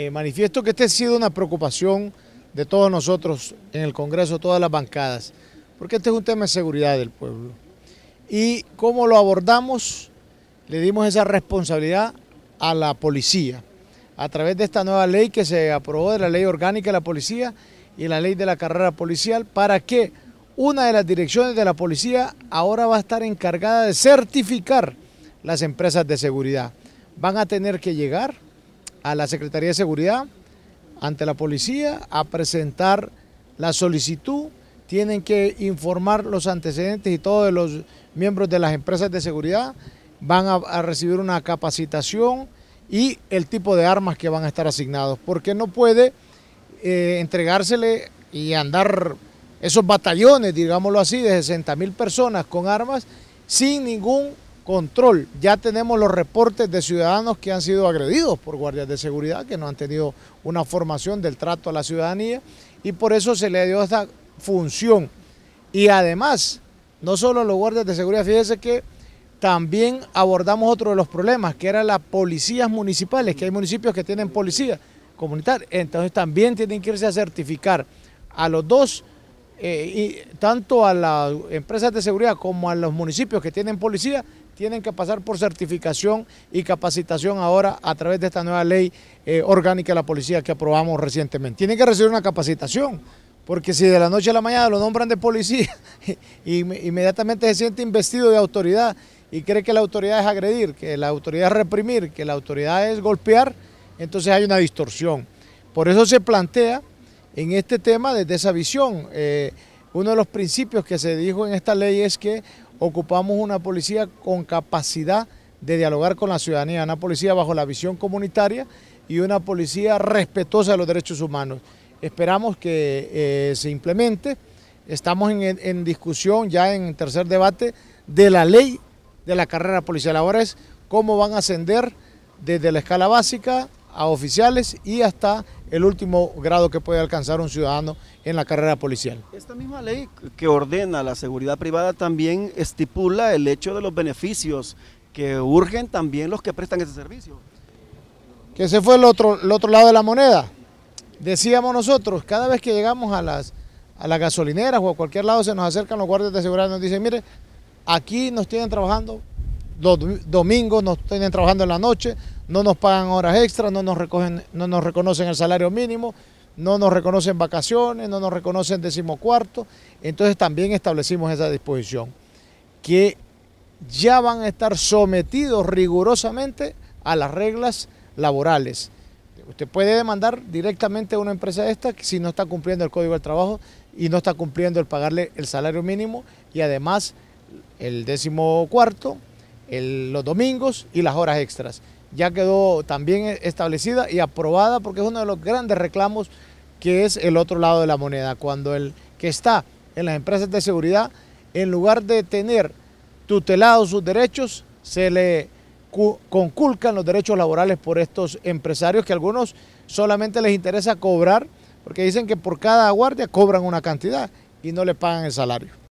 Eh, manifiesto que esta ha sido una preocupación de todos nosotros en el Congreso, todas las bancadas, porque este es un tema de seguridad del pueblo. Y cómo lo abordamos, le dimos esa responsabilidad a la policía, a través de esta nueva ley que se aprobó de la ley orgánica de la policía y la ley de la carrera policial, para que una de las direcciones de la policía ahora va a estar encargada de certificar las empresas de seguridad. Van a tener que llegar a la Secretaría de Seguridad, ante la policía, a presentar la solicitud, tienen que informar los antecedentes y todos los miembros de las empresas de seguridad van a, recibir una capacitación y el tipo de armas que van a estar asignados, porque no puede eh, entregársele y andar esos batallones, digámoslo así, de 60 mil personas con armas sin ningún control. Ya tenemos los reportes de ciudadanos que han sido agredidos por guardias de seguridad, que no han tenido una formación del trato a la ciudadanía y por eso se le dio esta función. Y además, no solo los guardias de seguridad, fíjense que también abordamos otro de los problemas, que era las policías municipales, que hay municipios que tienen policía comunitaria, entonces también tienen que irse a certificar a los dos eh, y tanto a las empresas de seguridad como a los municipios que tienen policía, tienen que pasar por certificación y capacitación ahora a través de esta nueva ley eh, orgánica de la policía que aprobamos recientemente. Tienen que recibir una capacitación, porque si de la noche a la mañana lo nombran de policía, e inmediatamente se siente investido de autoridad y cree que la autoridad es agredir, que la autoridad es reprimir, que la autoridad es golpear, entonces hay una distorsión. Por eso se plantea en este tema desde esa visión. Eh, uno de los principios que se dijo en esta ley es que ocupamos una policía con capacidad de dialogar con la ciudadanía, una policía bajo la visión comunitaria y una policía respetuosa de los derechos humanos. Esperamos que eh, se implemente. Estamos en, en, discusión ya en tercer debate de la ley de la carrera policial. Ahora es cómo van a ascender desde la escala básica a oficiales y hasta el último grado que puede alcanzar un ciudadano en la carrera policial. Esta misma ley que ordena la seguridad privada también estipula el hecho de los beneficios que urgen también los que prestan ese servicio. Que ese fue el otro, el otro lado de la moneda. Decíamos nosotros, cada vez que llegamos a las, a las gasolineras o a cualquier lado se nos acercan los guardias de seguridad y nos dicen, mire, aquí nos tienen trabajando los domingos, nos tienen trabajando en la noche, no nos pagan horas extras, no nos, recogen, no nos reconocen el salario mínimo, no nos reconocen vacaciones, no nos reconocen decimocuarto. Entonces también establecimos esa disposición, que ya van a estar sometidos rigurosamente a las reglas laborales. Usted puede demandar directamente a una empresa esta si no está cumpliendo el Código del Trabajo y no está cumpliendo el pagarle el salario mínimo y además el décimo cuarto, los domingos y las horas extras ya quedó también establecida y aprobada porque es uno de los grandes reclamos que es el otro lado de la moneda, cuando el que está en las empresas de seguridad, en lugar de tener tutelados sus derechos, se le conculcan los derechos laborales por estos empresarios que a algunos solamente les interesa cobrar, porque dicen que por cada guardia cobran una cantidad y no le pagan el salario.